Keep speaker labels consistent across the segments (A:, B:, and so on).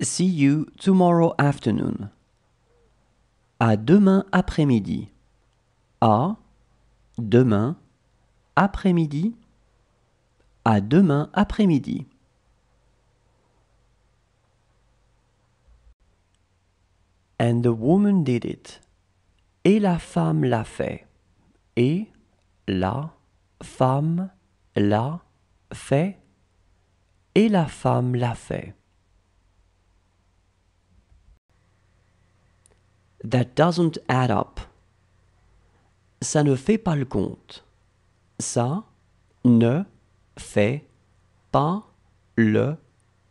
A: See you tomorrow afternoon. À demain après-midi. À demain après-midi. À demain après-midi. And the woman did it. Et la femme l'a fait. Et la femme l'a fait. Et la femme l'a fait. That doesn't add up. Ça ne fait pas le compte. Ça ne fait pas le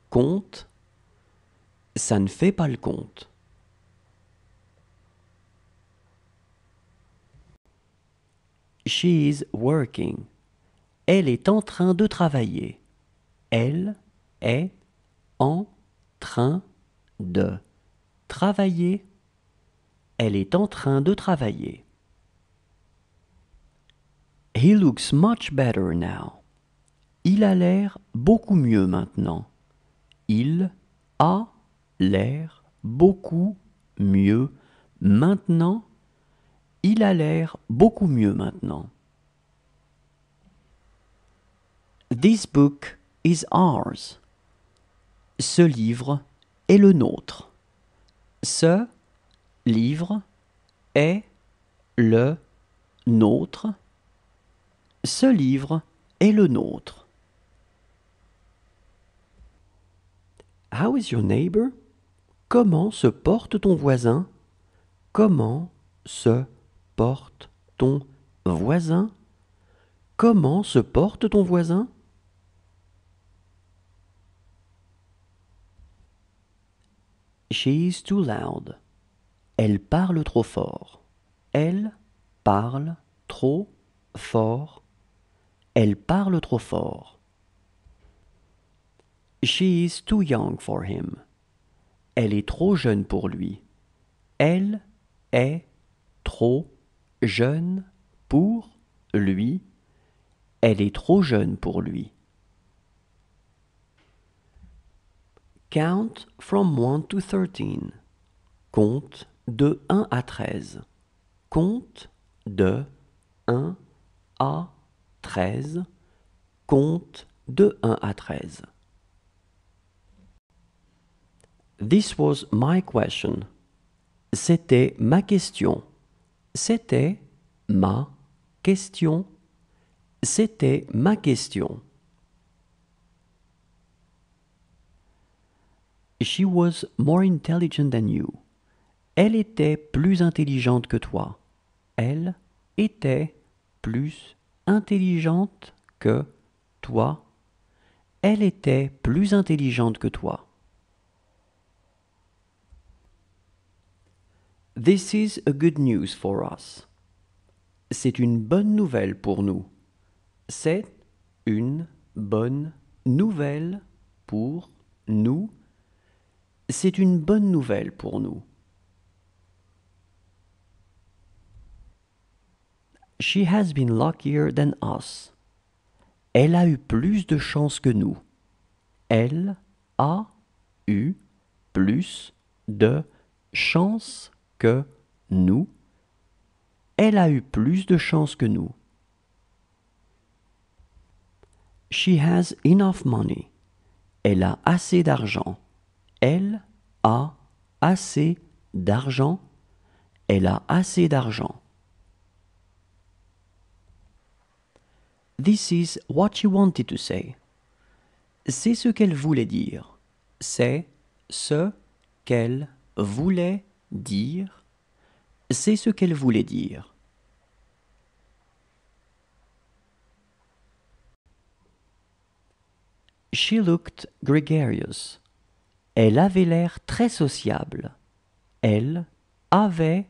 A: compte. Ça ne fait pas le compte. She is working. Elle est en train de travailler. Elle est en train de travailler. Elle est en train de travailler. He looks much better now. Il a l'air beaucoup mieux maintenant. Il a l'air beaucoup mieux maintenant. Il a l'air beaucoup mieux maintenant. This book is ours. Ce livre est le nôtre. Ce livre est le nôtre. Ce livre est le nôtre. How is your neighbor? Comment se porte ton voisin? Comment se porte ton voisin? Comment se porte ton voisin? She is too loud. Elle parle trop fort. Elle parle trop fort. Elle parle trop fort. She is too young for him. Elle est trop jeune pour lui. Elle est trop jeune pour lui. Elle est trop jeune pour lui. Count from 1 to 13. Compte de 1 à 13. Compte de 1 à 13. Compte de 1 à 13. This was my question. C'était ma question. C'était ma question. C'était ma question. She was more intelligent than you. Elle était plus intelligente que toi. Elle était plus intelligente que toi. Elle était plus intelligente que toi. This is a good news for us. C'est une bonne nouvelle pour nous. C'est une bonne nouvelle pour nous. C'est une bonne nouvelle pour nous. She has been luckier than us. Elle a eu plus de chance que nous. Elle a eu plus de chance que nous. Elle a eu plus de chance que nous. She has enough money. Elle a assez d'argent. Elle a assez d'argent. Elle a assez d'argent. This is what she wanted to say. C'est ce qu'elle voulait dire. C'est ce qu'elle voulait dire. C'est ce qu'elle voulait dire. She looked gregarious. Elle avait l'air très sociable. Elle avait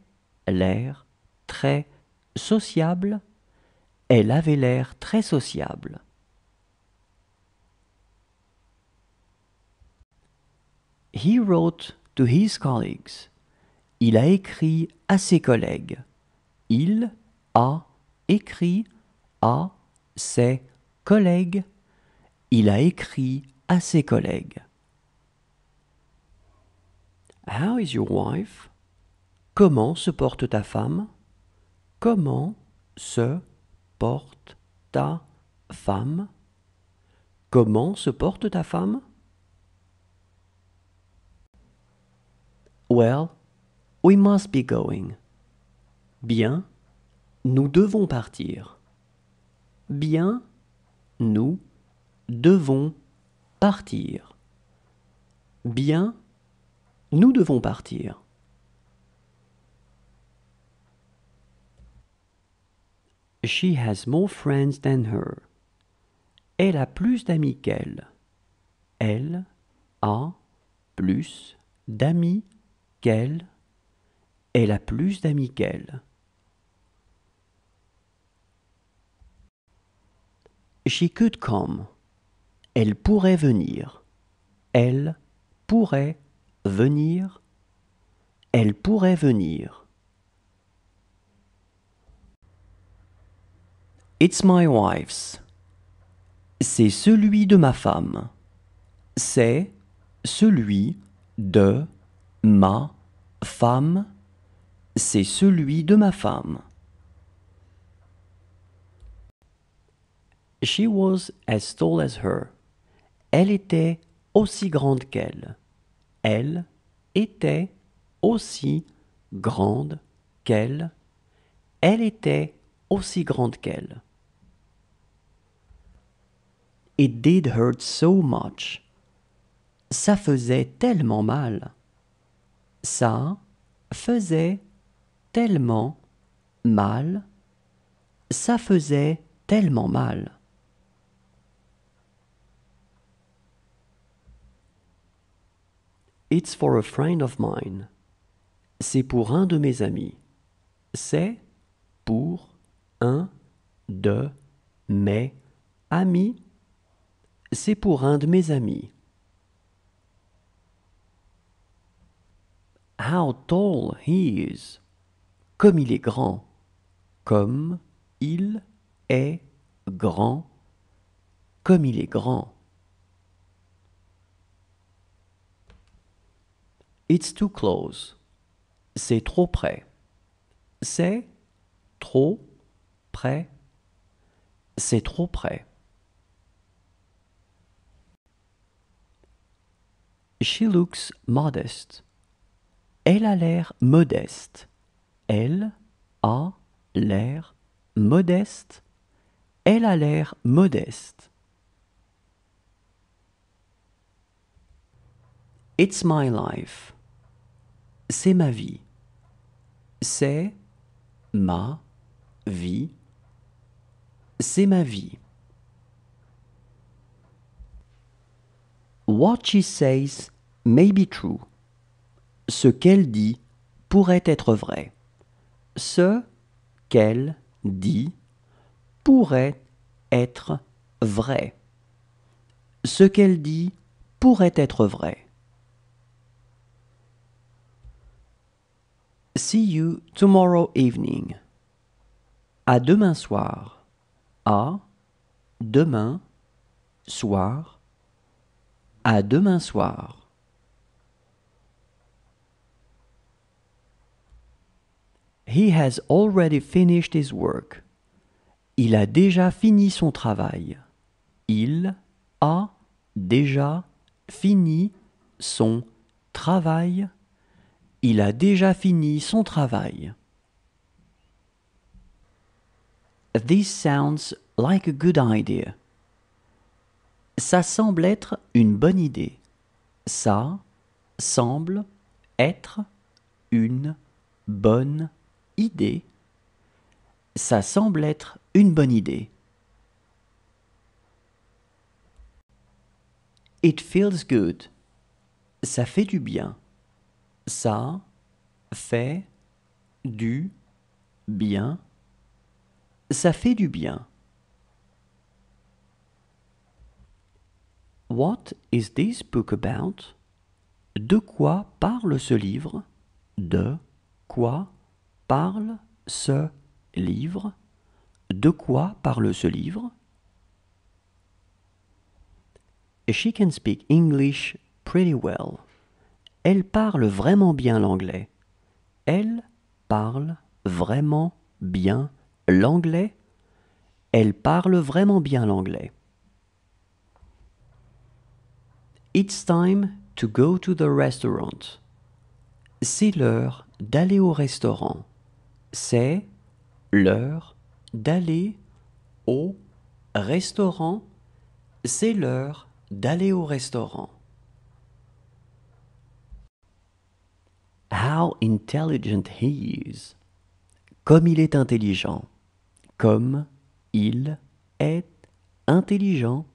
A: l'air très sociable. Elle avait l'air très sociable. He wrote to his colleagues. Il a écrit à ses collègues. Il a écrit à ses collègues. Il a écrit à ses collègues. How is your wife? Comment se porte ta femme? Comment se porte ta femme Comment se porte ta femme Well, we must be going. Bien, nous devons partir. Bien, nous devons partir. Bien, nous devons partir. She has more friends than her. Elle a plus d'amis qu'elle. Elle a plus d'amis qu'elle. Elle a plus d'amis qu'elle. She could come. Elle pourrait venir. Elle pourrait venir. Elle pourrait venir. It's my wife's. C'est celui de ma femme. C'est celui de ma femme. C'est celui de ma femme. She was as tall as her. Elle était aussi grande qu'elle. Elle était aussi grande qu'elle. Elle était aussi grande qu'elle. It did hurt so much. Ça faisait tellement mal. Ça faisait tellement mal. Ça faisait tellement mal. It's for a friend of mine. C'est pour un de mes amis. C'est pour un de mes amis. C'est pour un de mes amis. How tall he is. Comme il est grand. Comme il est grand. Comme il est grand. It's too close. C'est trop près. C'est trop près. C'est trop près. She looks modest. Elle a l'air modeste. Elle a l'air modeste. Elle a l'air modeste. It's my life. C'est ma vie. C'est ma vie. C'est ma vie. What she says may true. Ce qu'elle dit pourrait être vrai. Ce qu'elle dit pourrait être vrai. Ce qu'elle dit pourrait être vrai. See you tomorrow evening. À demain soir. À demain soir. À demain soir. He has already finished his work. Il a déjà fini son travail. Il a déjà fini son travail. Il a déjà fini son travail. This sounds like a good idea. Ça semble être une bonne idée. Ça semble être une bonne idée, ça semble être une bonne idée. It feels good. Ça fait du bien. Ça fait du bien. Ça fait du bien. What is this book about? De quoi parle ce livre? De quoi parle ce livre De quoi parle ce livre She can speak English pretty well. Elle parle vraiment bien l'anglais. Elle parle vraiment bien l'anglais. Elle parle vraiment bien l'anglais. It's time to go to the restaurant. C'est l'heure d'aller au restaurant. C'est l'heure d'aller au restaurant. C'est l'heure d'aller au restaurant. How intelligent he is. Comme il est intelligent. Comme il est intelligent.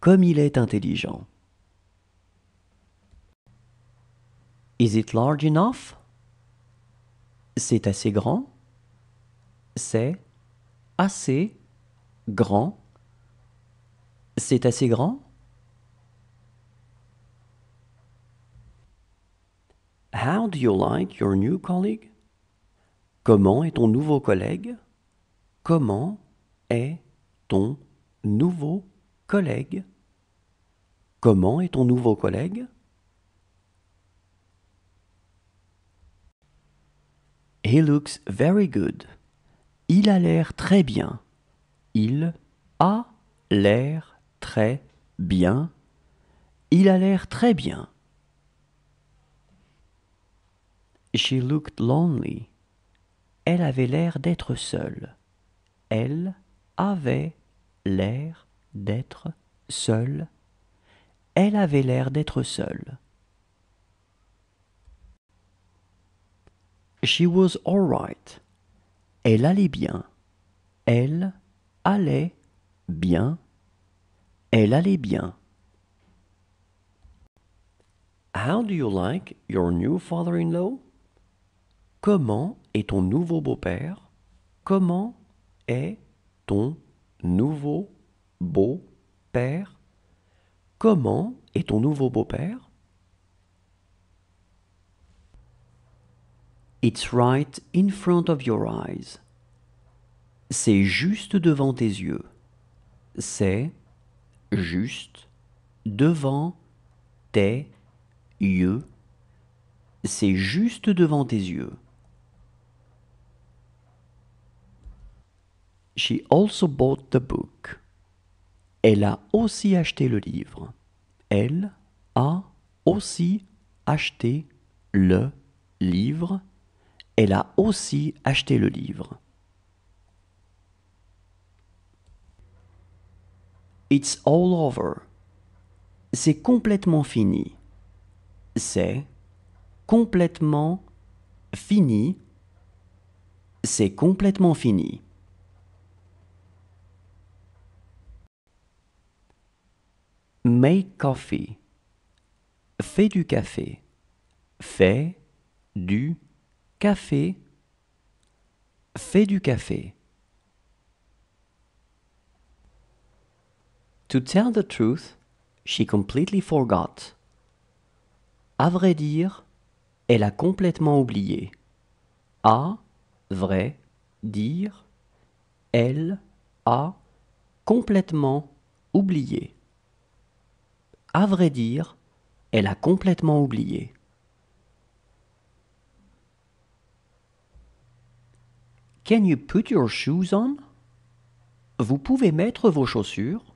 A: Comme il est intelligent. Is it large enough? C'est assez grand. C'est assez grand. C'est assez grand. How do you like your new colleague? Comment est ton nouveau collègue? Comment est ton nouveau collègue? Comment est ton nouveau collègue? He looks very good. Il a l'air très bien. Il a l'air très bien. Il a l'air très bien. She looked lonely. Elle avait l'air d'être seule. Elle avait l'air d'être seule. Elle avait l'air d'être seule. She was all right. Elle allait bien. Elle allait bien. Elle allait bien. How do you like your new father-in-law? Comment est ton nouveau beau-père? Comment est ton nouveau beau-père? Comment est ton nouveau beau-père? It's right in front of your eyes. C'est juste devant tes yeux. C'est juste devant tes yeux. C'est juste devant tes yeux. She also bought the book. Elle a aussi acheté le livre. Elle a aussi acheté le livre elle a aussi acheté le livre. It's all over. C'est complètement fini. C'est complètement fini. C'est complètement fini. Make coffee. Fais du café. Fais du café Café, Fait du café. To tell the truth, she completely forgot. À vrai dire, elle a complètement oublié. À vrai dire, elle a complètement oublié. À vrai dire, elle a complètement oublié. Can you put your shoes on? Vous pouvez mettre vos chaussures.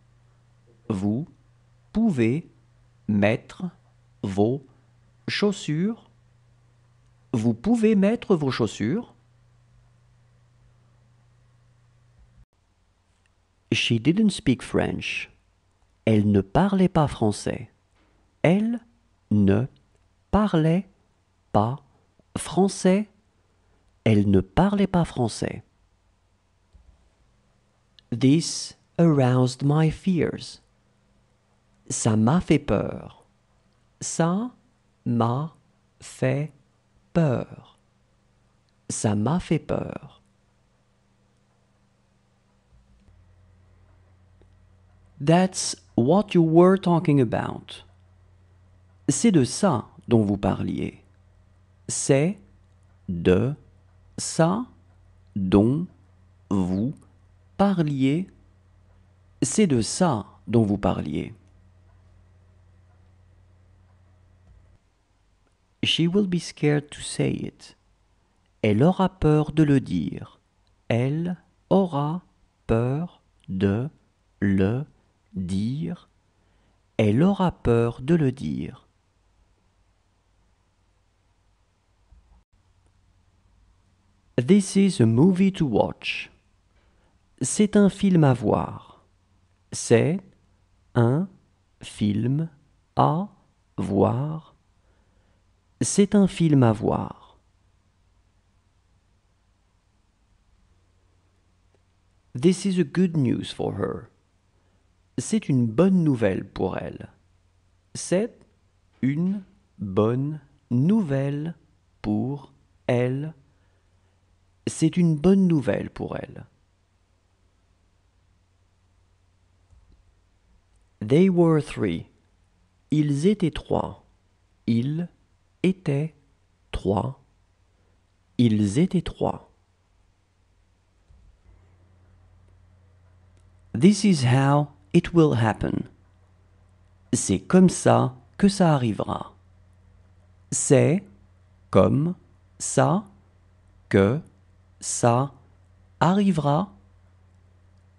A: Vous pouvez mettre vos chaussures. Vous pouvez mettre vos chaussures. She didn't speak French. Elle ne parlait pas français. Elle ne parlait pas français. Elle ne parlait pas français. This aroused my fears. Ça m'a fait peur. Ça m'a fait peur. Ça m'a fait peur. That's what you were talking about. C'est de ça dont vous parliez. C'est de ça dont vous parliez, c'est de ça dont vous parliez. She will be scared to say it. Elle aura peur de le dire. Elle aura peur de le dire. Elle aura peur de le dire. This is a movie to watch. C'est un film à voir. C'est un film à voir. C'est un film à voir. This is a good news for her. C'est une bonne nouvelle pour elle. C'est une bonne nouvelle pour elle c'est une bonne nouvelle pour elle. They were three. Ils étaient trois. Ils étaient trois. Ils étaient trois. This is how it will happen. C'est comme ça que ça arrivera. C'est comme ça que ça arrivera.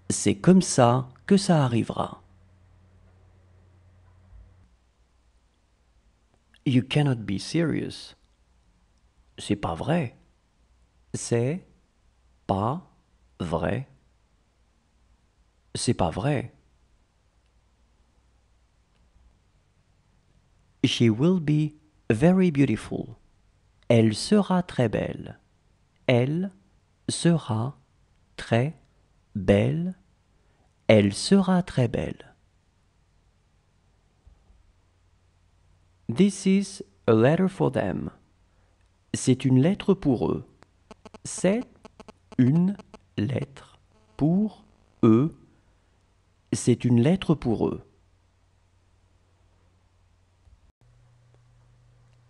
A: C'est comme ça que ça arrivera. You cannot be serious. C'est pas vrai. C'est pas vrai. C'est pas vrai. She will be very beautiful. Elle sera très belle. Elle sera très belle. Elle sera très belle. This is a letter for them. C'est une lettre pour eux. C'est une lettre pour eux.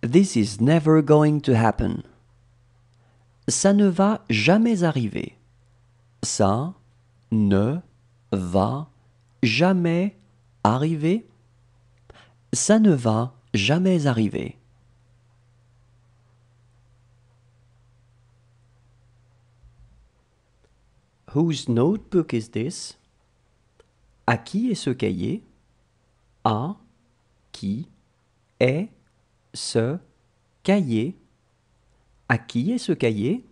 A: This is never going to happen ça ne va jamais arriver. Ça ne va jamais arriver. Ça ne va jamais arriver. Whose notebook is this? À qui est ce cahier? À qui est ce cahier? À qui est ce cahier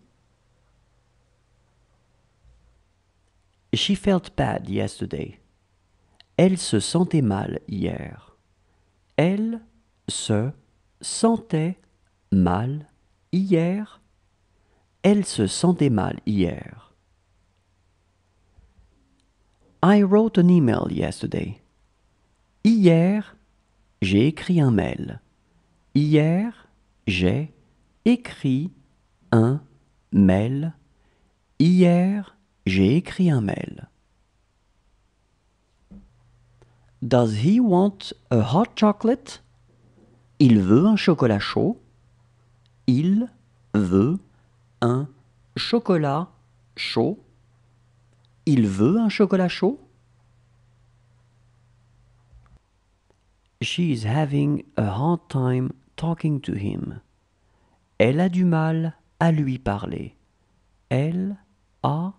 A: She felt bad yesterday. Elle se sentait mal hier. Elle se sentait mal hier. Elle se sentait mal hier. I wrote an email yesterday. Hier, j'ai écrit un mail. Hier, j'ai écrit un mail. Hier, j'ai écrit un mail. Does he want a hot chocolate? Il veut un chocolat chaud. Il veut un chocolat chaud. Il veut un chocolat chaud. She is having a hard time talking to him. Elle a du mal à lui parler. Elle a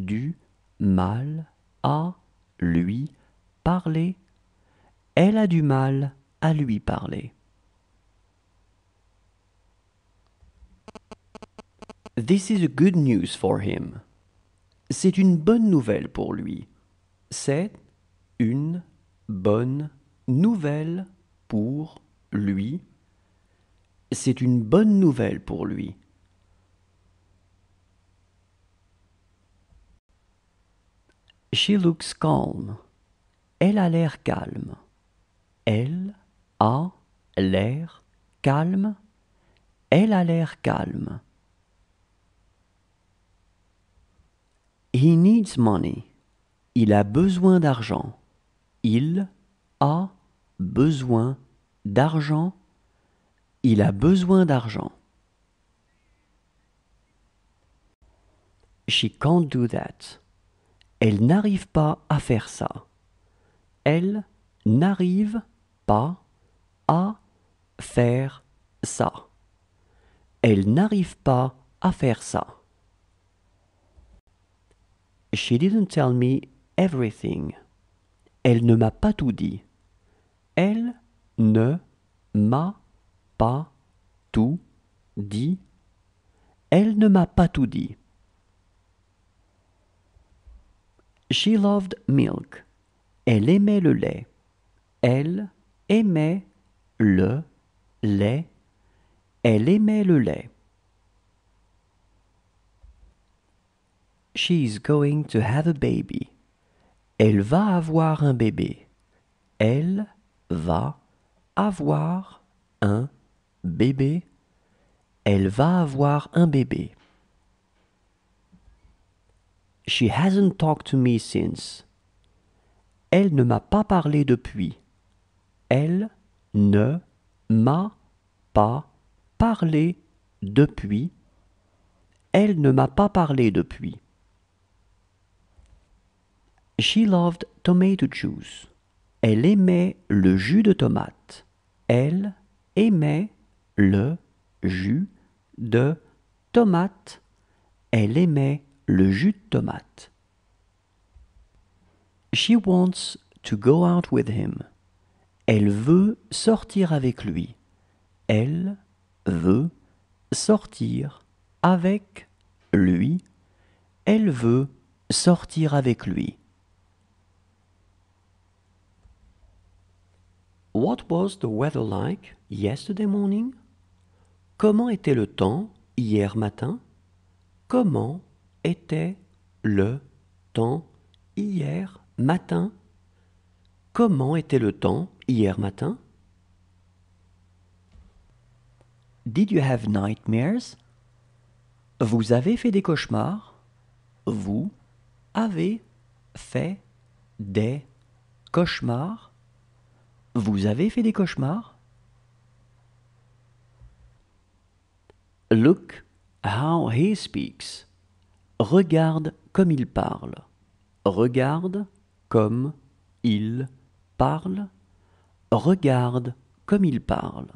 A: du mal à lui parler. Elle a du mal à lui parler. This is good news for him. C'est une bonne nouvelle pour lui. C'est une bonne nouvelle pour lui c'est une bonne nouvelle pour lui. She looks calm. Elle a l'air calme. Elle a l'air calme. Elle a l'air calme. He needs money. Il a besoin d'argent. Il a besoin d'argent. Il a besoin d'argent. She can't do that. Elle n'arrive pas à faire ça. Elle n'arrive pas à faire ça. Elle n'arrive pas à faire ça. She didn't tell me everything. Elle ne m'a pas tout dit. Elle ne m'a pas tout dit. Elle ne m'a pas tout dit. She loved milk. Elle aimait le lait. Elle aimait le lait. Elle aimait le lait. is going to have a baby. Elle va avoir un bébé. Elle va avoir un bébé. Elle va avoir un bébé. She hasn't talked to me since. Elle ne m'a pas parlé depuis. Elle ne m'a pas parlé depuis. Elle ne m'a pas parlé depuis. She loved tomato juice. Elle aimait le jus de tomate. Elle aimait le jus de tomate. Elle aimait le jus de tomate. She wants to go out with him. Elle veut sortir avec lui. Elle veut sortir avec lui. Elle veut sortir avec lui. What was the weather like yesterday morning? Comment était le temps hier matin Comment était le temps hier matin Comment était le temps hier matin Did you have nightmares Vous avez fait des cauchemars Vous avez fait des cauchemars Vous avez fait des cauchemars Look how he speaks. Regarde comme il parle. Regarde comme il parle. Regarde comme il parle.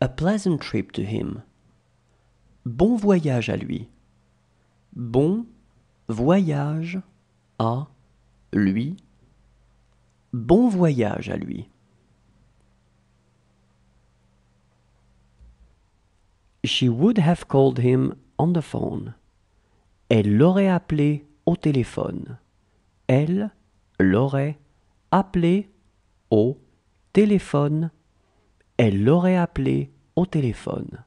A: A pleasant trip to him. Bon voyage à lui. Bon voyage à lui. Bon voyage à lui. She would have called him on the phone. Elle l'aurait appelé au téléphone. Elle l'aurait appelé au téléphone. Elle l'aurait appelé au téléphone.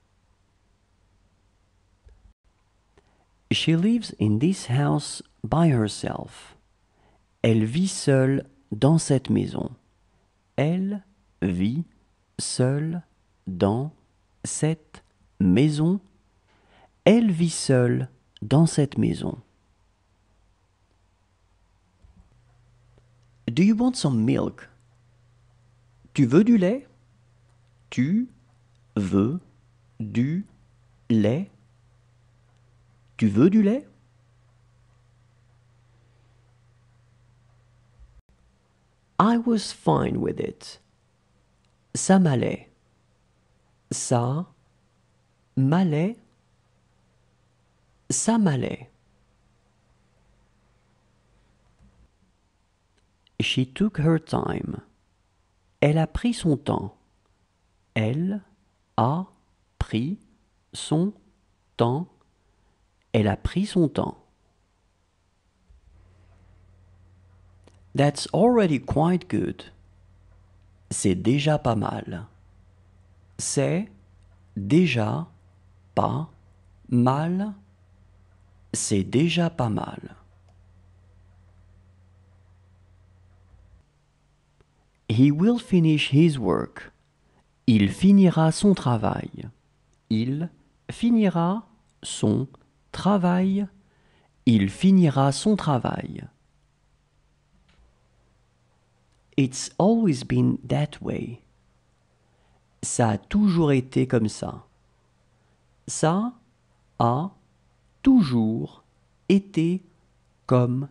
A: She lives in this house by herself. Elle vit seule dans cette maison. Elle vit seule dans cette maison, elle vit seule dans cette maison. Do you want some milk? Tu veux du lait? Tu veux du lait? Tu veux du lait? I was fine with it. Ça m'allait. Ça Malais. ça m'allait. She took her time. Elle a pris son temps. Elle a pris son temps. Elle a pris son temps. That's already quite good. C'est déjà pas mal. C'est déjà pas mal, c'est déjà pas mal. He will finish his work. Il finira son travail. Il finira son travail. Il finira son travail. It's always been that way. Ça a toujours été comme ça ça a toujours été comme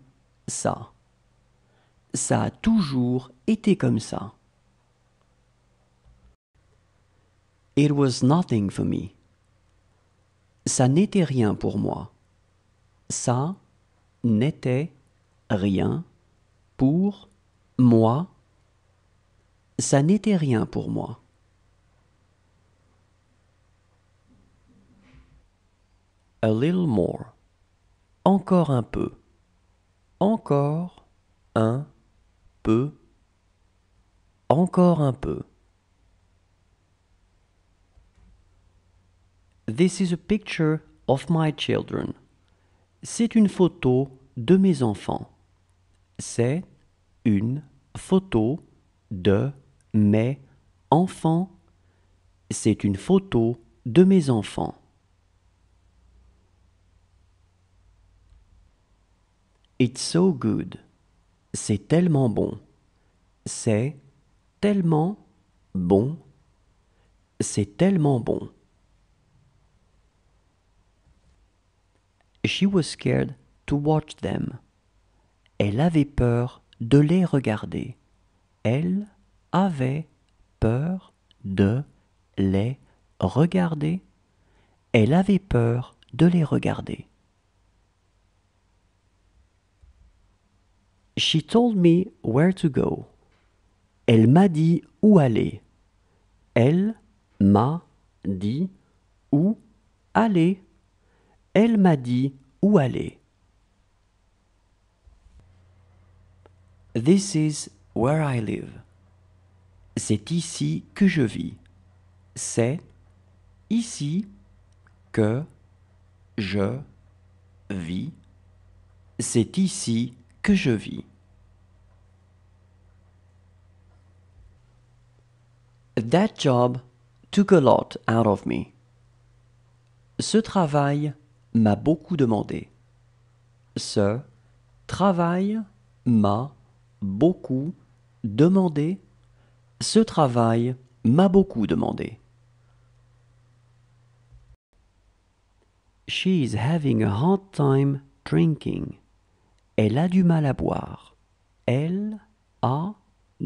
A: ça. Ça a toujours été comme ça. It was nothing for me. Ça n'était rien pour moi. Ça n'était rien pour moi. Ça n'était rien pour moi. A little more. Encore un peu. Encore un peu. Encore un peu. This is a picture of my children. C'est une photo de mes enfants. C'est une photo de mes enfants. C'est une photo de mes enfants. It's so good. C'est tellement bon. C'est tellement bon. C'est tellement bon. She was scared to watch them. Elle avait peur de les regarder. Elle avait peur de les regarder. Elle avait peur de les regarder. She told me where to go. Elle m'a dit où aller. Elle m'a dit où aller. Elle m'a dit où aller. This is where I live. C'est ici que je vis. C'est ici que je vis. C'est ici que je vis. That job took a lot out of me. Ce travail m'a beaucoup demandé. Ce travail m'a beaucoup demandé. Ce travail m'a beaucoup demandé. She is having a hard time drinking. Elle a du mal à boire. Elle a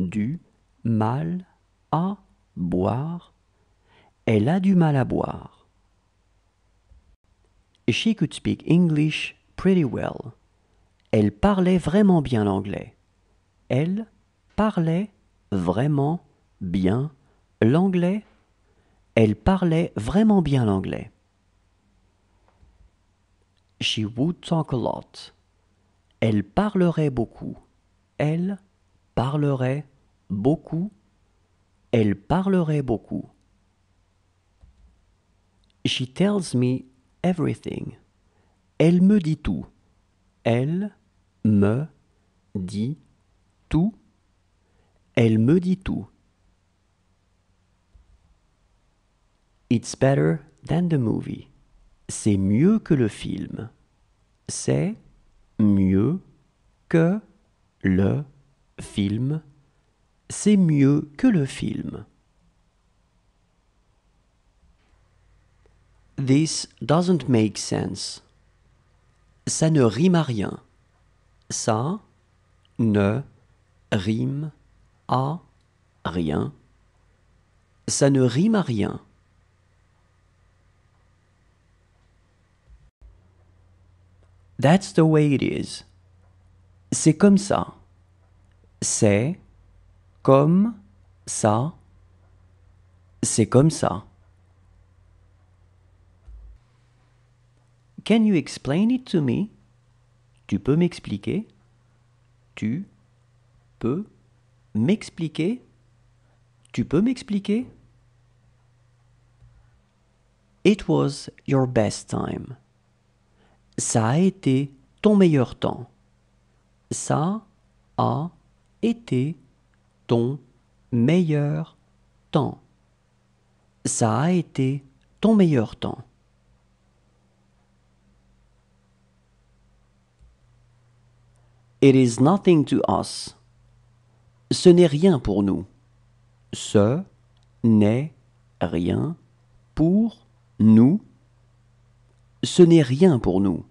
A: du mal à boire. Elle a du mal à boire. She could speak English pretty well. Elle parlait vraiment bien l'anglais. Elle parlait vraiment bien l'anglais. Elle parlait vraiment bien l'anglais. She would talk a lot. Elle parlerait beaucoup. Elle parlerait beaucoup. Elle parlerait beaucoup. She tells me everything. Elle me dit tout. Elle me dit tout. Elle me dit tout. It's better than the movie. C'est mieux que le film. C'est mieux que le film. C'est mieux que le film. This doesn't make sense. Ça ne rime à rien. Ça ne rime à rien. Ça ne rime à rien. That's the way it is. C'est comme ça. C'est comme ça. C'est comme ça. Can you explain it to me? Tu peux m'expliquer? Tu peux m'expliquer? Tu peux m'expliquer? It was your best time. Ça a été ton meilleur temps. Ça a été ton meilleur temps. Ça a été ton meilleur temps. It is nothing to us. Ce n'est rien pour nous. Ce n'est rien pour nous ce n'est rien pour nous.